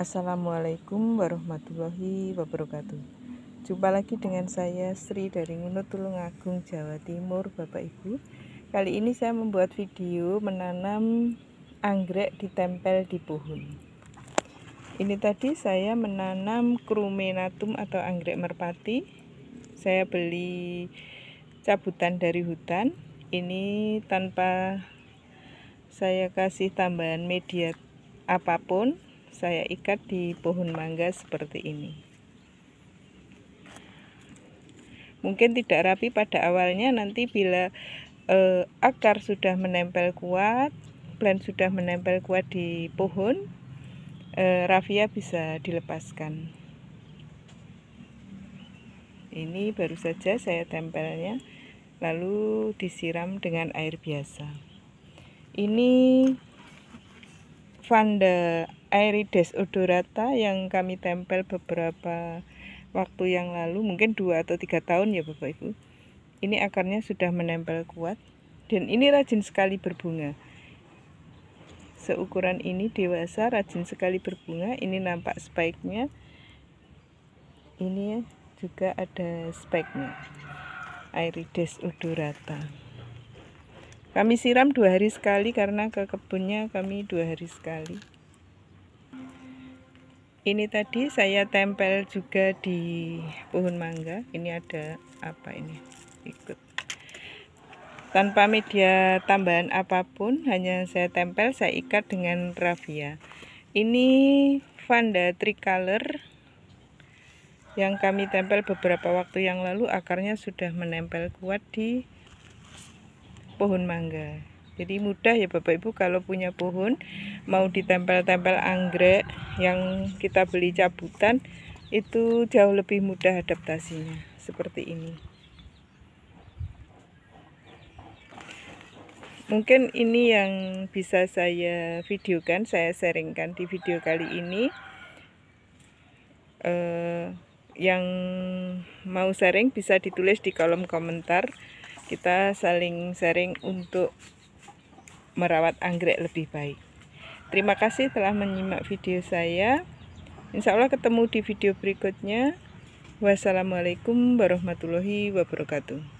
Assalamualaikum warahmatullahi wabarakatuh Jumpa lagi dengan saya Sri dari Ngunut Tulungagung, Jawa Timur Bapak Ibu Kali ini saya membuat video menanam anggrek ditempel di pohon Ini tadi saya menanam krumenatum atau anggrek merpati Saya beli cabutan dari hutan Ini tanpa saya kasih tambahan media apapun saya ikat di pohon mangga seperti ini mungkin tidak rapi pada awalnya nanti bila eh, akar sudah menempel kuat plant sudah menempel kuat di pohon eh, rafia bisa dilepaskan ini baru saja saya tempelnya lalu disiram dengan air biasa ini Vanda Aerides odorata yang kami tempel beberapa waktu yang lalu, mungkin dua atau tiga tahun ya Bapak Ibu. Ini akarnya sudah menempel kuat dan ini rajin sekali berbunga. Seukuran ini dewasa rajin sekali berbunga, ini nampak spike-nya. Ini juga ada spike-nya. Aerides odorata. Kami siram dua hari sekali karena ke kebunnya kami dua hari sekali ini tadi saya tempel juga di pohon mangga ini ada apa ini ikut tanpa media tambahan apapun hanya saya tempel saya ikat dengan rafia ini Vanda tricolor yang kami tempel beberapa waktu yang lalu akarnya sudah menempel kuat di pohon mangga jadi mudah ya Bapak Ibu kalau punya pohon mau ditempel-tempel anggrek yang kita beli cabutan itu jauh lebih mudah adaptasinya seperti ini mungkin ini yang bisa saya videokan saya sharingkan di video kali ini eh, yang mau sharing bisa ditulis di kolom komentar kita saling sharing untuk merawat anggrek lebih baik. Terima kasih telah menyimak video saya. Insya Allah ketemu di video berikutnya. Wassalamualaikum warahmatullahi wabarakatuh.